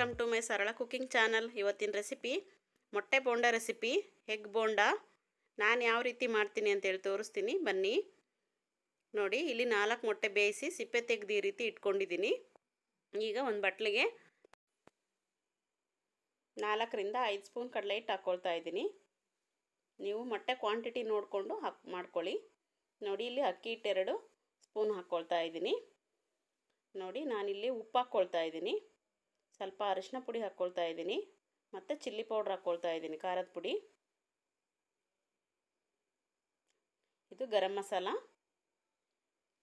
welcome to my ಸರಳ cooking channel ಇವತ್ತಿನ recipe ಮೊಟ್ಟೆ ಬೋಂಡ ರೆಸಿಪಿ ಹೆಗ್ ಬೋಂಡ ನಾನು ಯಾವ ರೀತಿ ಮಾಡ್ತೀನಿ ಅಂತೇಳಿ ತೋರಿಸ್ತೀನಿ ಬನ್ನಿ ನೋಡಿ ಇಲ್ಲಿ ನಾಲ್ಕು ಮೊಟ್ಟೆ ಬೇಯಿಸಿ ಸಿಪ್ಪೆ ತೆಗೆದು ಈ ರೀತಿ ಇಟ್ಕೊಂಡಿದ್ದೀನಿ ಈಗ ಒಂದು ಬಟ್ಲಿಗೆ ನಾಲ್ಕರಿಂದ ಐದು ಸ್ಪೂನ್ ಕಡಲೆ ಹಿಟ್ಟು ಹಾಕ್ಕೊಳ್ತಾ ಇದ್ದೀನಿ ನೀವು ಮೊಟ್ಟೆ ಕ್ವಾಂಟಿಟಿ ನೋಡಿಕೊಂಡು ಹಾಕ್ ಮಾಡ್ಕೊಳ್ಳಿ ನೋಡಿ ಇಲ್ಲಿ ಅಕ್ಕಿ ಹಿಟ್ಟೆರಡು ಸ್ಪೂನ್ ಹಾಕ್ಕೊಳ್ತಾ ಇದ್ದೀನಿ ನೋಡಿ ನಾನಿಲ್ಲಿ ಉಪ್ಪು ಹಾಕ್ಕೊಳ್ತಾ ಇದ್ದೀನಿ ಸ್ವಲ್ಪ ಅರಿಶಿನ ಪುಡಿ ಹಾಕ್ಕೊಳ್ತಾ ಇದ್ದೀನಿ ಮತ್ತು ಚಿಲ್ಲಿ ಪೌಡ್ರ್ ಹಾಕ್ಕೊಳ್ತಾ ಇದ್ದೀನಿ ಖಾರದ ಪುಡಿ ಇದು ಗರಂ ಮಸಾಲ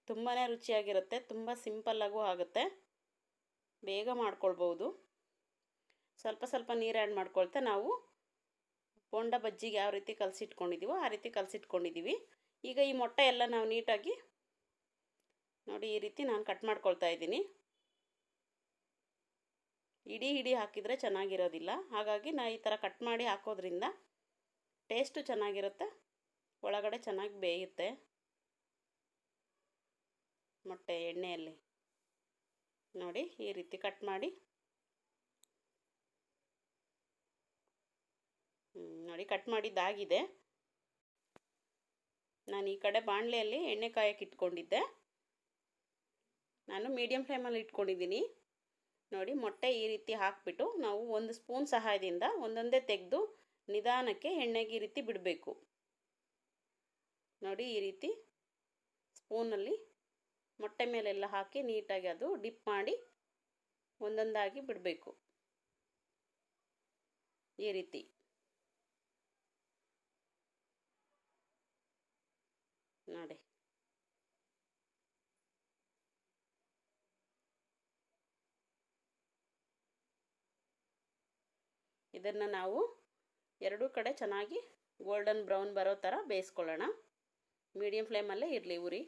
ತುಂಬಾ ರುಚಿಯಾಗಿರುತ್ತೆ ತುಂಬ ಸಿಂಪಲ್ಲಾಗೂ ಆಗುತ್ತೆ ಬೇಗ ಮಾಡ್ಕೊಳ್ಬೋದು ಸ್ವಲ್ಪ ಸ್ವಲ್ಪ ನೀರು ಆ್ಯಡ್ ಮಾಡ್ಕೊಳ್ತಾ ನಾವು ಬೋಂಡ ಬಜ್ಜಿಗೆ ಯಾವ ರೀತಿ ಕಲಸಿಟ್ಕೊಂಡಿದ್ದೀವೋ ಆ ರೀತಿ ಕಲಸಿಟ್ಕೊಂಡಿದ್ದೀವಿ ಈಗ ಈ ಮೊಟ್ಟೆ ಎಲ್ಲ ನಾವು ನೀಟಾಗಿ ನೋಡಿ ಈ ರೀತಿ ನಾನು ಕಟ್ ಮಾಡ್ಕೊಳ್ತಾ ಇದ್ದೀನಿ ಇಡೀ ಇಡಿ ಹಾಕಿದರೆ ಚೆನ್ನಾಗಿರೋದಿಲ್ಲ ಹಾಗಾಗಿ ನಾ ಈ ಥರ ಕಟ್ ಮಾಡಿ ಹಾಕೋದ್ರಿಂದ ಟೇಸ್ಟು ಚೆನ್ನಾಗಿರುತ್ತೆ ಒಳಗಡೆ ಚೆನ್ನಾಗಿ ಬೇಯುತ್ತೆ ಮೊಟ್ಟೆ ಎಣ್ಣೆಯಲ್ಲಿ ನೋಡಿ ಈ ರೀತಿ ಕಟ್ ಮಾಡಿ ನೋಡಿ ಕಟ್ ಮಾಡಿದ್ದಾಗಿದೆ ನಾನು ಈ ಕಡೆ ಬಾಣಲೆಯಲ್ಲಿ ಎಣ್ಣೆ ಕಾಯಕ್ಕೆ ಇಟ್ಕೊಂಡಿದ್ದೆ ನಾನು ಮೀಡಿಯಮ್ ಫ್ಲೇಮಲ್ಲಿ ಇಟ್ಕೊಂಡಿದ್ದೀನಿ ನೋಡಿ ಮೊಟ್ಟೆ ಈ ರೀತಿ ಹಾಕಿಬಿಟ್ಟು ನಾವು ಒಂದು ಸ್ಪೂನ್ ಸಹಾಯದಿಂದ ಒಂದೊಂದೇ ತೆಗೆದು ನಿಧಾನಕ್ಕೆ ಎಣ್ಣೆಗೆ ಈ ರೀತಿ ಬಿಡಬೇಕು ನೋಡಿ ಈ ರೀತಿ ಸ್ಪೂನಲ್ಲಿ ಮೊಟ್ಟೆ ಮೇಲೆಲ್ಲ ಹಾಕಿ ನೀಟಾಗಿ ಅದು ಡಿಪ್ ಮಾಡಿ ಒಂದೊಂದಾಗಿ ಬಿಡಬೇಕು ಈ ರೀತಿ ಇದನ್ನು ನಾವು ಎರಡೂ ಕಡೆ ಚೆನ್ನಾಗಿ ಗೋಲ್ಡನ್ ಬ್ರೌನ್ ಬರೋ ಥರ ಬೇಯಿಸ್ಕೊಳ್ಳೋಣ ಮೀಡಿಯಮ್ ಫ್ಲೇಮಲ್ಲೇ ಇರಲಿ ಉರಿ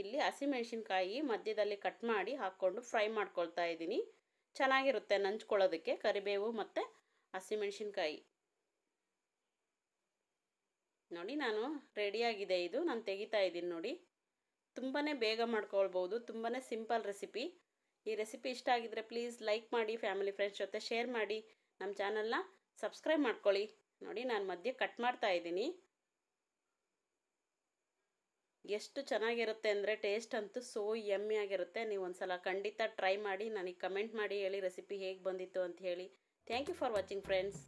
ಇಲ್ಲಿ ಹಸಿಮೆಣಸಿನ್ಕಾಯಿ ಮಧ್ಯದಲ್ಲಿ ಕಟ್ ಮಾಡಿ ಹಾಕ್ಕೊಂಡು ಫ್ರೈ ಮಾಡ್ಕೊಳ್ತಾ ಇದ್ದೀನಿ ಚೆನ್ನಾಗಿರುತ್ತೆ ನಂಚ್ಕೊಳ್ಳೋದಕ್ಕೆ ಕರಿಬೇವು ಮತ್ತು ಹಸಿಮೆಣಸಿನ್ಕಾಯಿ ನೋಡಿ ನಾನು ರೆಡಿಯಾಗಿದೆ ಇದು ನಾನು ತೆಗಿತಾ ಇದ್ದೀನಿ ನೋಡಿ ತುಂಬಾ ಬೇಗ ಮಾಡ್ಕೊಳ್ಬೋದು ತುಂಬಾ ಸಿಂಪಲ್ ರೆಸಿಪಿ ಈ ರೆಸಿಪಿ ಇಷ್ಟ ಆಗಿದ್ರೆ ಪ್ಲೀಸ್ ಲೈಕ್ ಮಾಡಿ ಫ್ಯಾಮಿಲಿ ಫ್ರೆಂಡ್ಸ್ ಜೊತೆ ಶೇರ್ ಮಾಡಿ ನಮ್ಮ ಚಾನಲ್ನ ಸಬ್ಸ್ಕ್ರೈಬ್ ಮಾಡ್ಕೊಳ್ಳಿ ನೋಡಿ ನಾನು ಮಧ್ಯೆ ಕಟ್ ಮಾಡ್ತಾ ಇದ್ದೀನಿ ಎಷ್ಟು ಚೆನ್ನಾಗಿರುತ್ತೆ ಅಂದರೆ ಟೇಸ್ಟ್ ಅಂತೂ ಸೋ ಎಮ್ಮೆ ಆಗಿರುತ್ತೆ ನೀವು ಒಂದು ಸಲ ಖಂಡಿತ ಟ್ರೈ ಮಾಡಿ ನನಗೆ ಕಮೆಂಟ್ ಮಾಡಿ ಹೇಳಿ ರೆಸಿಪಿ ಹೇಗೆ ಬಂದಿತ್ತು ಅಂತ ಹೇಳಿ thank you for watching friends